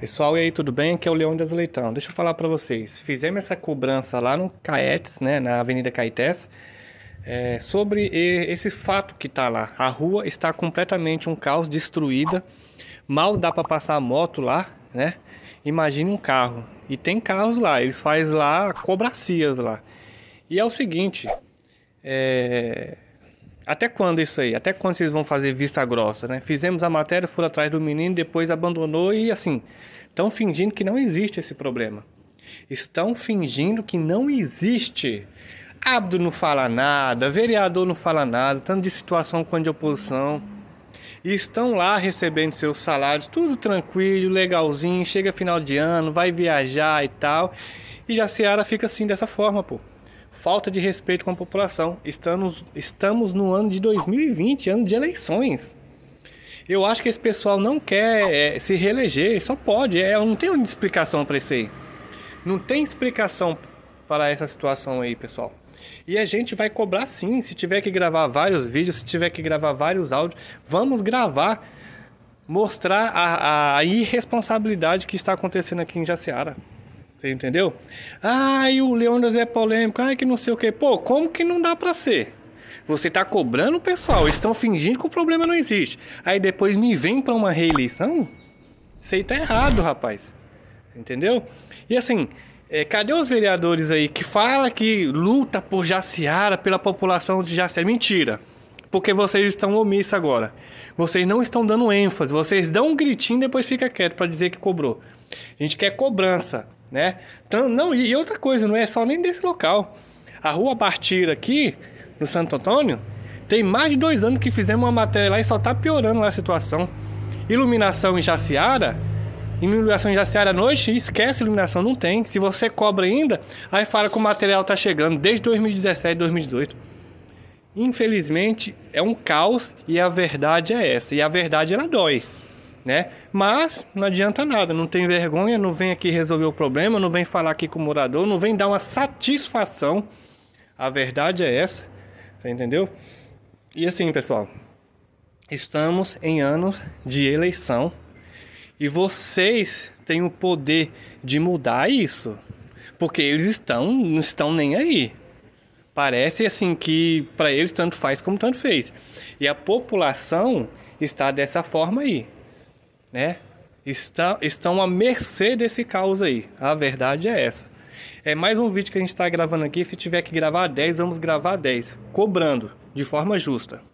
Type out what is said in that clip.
Pessoal, e aí, tudo bem? Aqui é o Leão das Leitão. Deixa eu falar para vocês. Fizemos essa cobrança lá no Caetes, né, na Avenida Caetés, é, sobre esse fato que tá lá. A rua está completamente um caos, destruída. Mal dá para passar a moto lá, né? Imagine um carro. E tem carros lá, eles fazem lá cobracias lá. E é o seguinte, é até quando isso aí? Até quando vocês vão fazer vista grossa, né? Fizemos a matéria, foram atrás do menino, depois abandonou e assim. Estão fingindo que não existe esse problema. Estão fingindo que não existe. Abdo não fala nada, vereador não fala nada, tanto de situação quanto de oposição. E estão lá recebendo seus salários, tudo tranquilo, legalzinho, chega final de ano, vai viajar e tal. E já a Seara fica assim dessa forma, pô falta de respeito com a população. Estamos, estamos no ano de 2020, ano de eleições. Eu acho que esse pessoal não quer é, se reeleger, só pode. É, não tem explicação para isso aí. Não tem explicação para essa situação aí, pessoal. E a gente vai cobrar sim. Se tiver que gravar vários vídeos, se tiver que gravar vários áudios, vamos gravar. Mostrar a, a irresponsabilidade que está acontecendo aqui em Jaciara. Você entendeu? Ai, o Leônidas é polêmico. Ai, que não sei o quê. Pô, como que não dá pra ser? Você tá cobrando o pessoal, estão fingindo que o problema não existe. Aí depois me vem para uma reeleição? Isso aí tá errado, rapaz. Entendeu? E assim, é, cadê os vereadores aí que fala que luta por Jaciara, pela população de Jaciara? Mentira. Porque vocês estão omissos agora. Vocês não estão dando ênfase. Vocês dão um gritinho e depois fica quieto para dizer que cobrou. A gente quer cobrança né? Então, não, e outra coisa, não é só nem desse local. A rua partir aqui, no Santo Antônio, tem mais de dois anos que fizemos uma matéria lá e só está piorando lá a situação. Iluminação em Jaciara, iluminação em Jaciara à noite, esquece iluminação, não tem. Se você cobra ainda, aí fala que o material está chegando desde 2017, 2018. Infelizmente, é um caos e a verdade é essa. E a verdade ela dói né? Mas não adianta nada, não tem vergonha, não vem aqui resolver o problema, não vem falar aqui com o morador, não vem dar uma satisfação. A verdade é essa, tá entendeu? E assim, pessoal, estamos em anos de eleição e vocês têm o poder de mudar isso, porque eles estão, não estão nem aí. Parece assim que para eles tanto faz como tanto fez. E a população está dessa forma aí né? Está, estão à mercê desse caos aí. A verdade é essa. É mais um vídeo que a gente está gravando aqui. Se tiver que gravar 10, vamos gravar 10, cobrando de forma justa.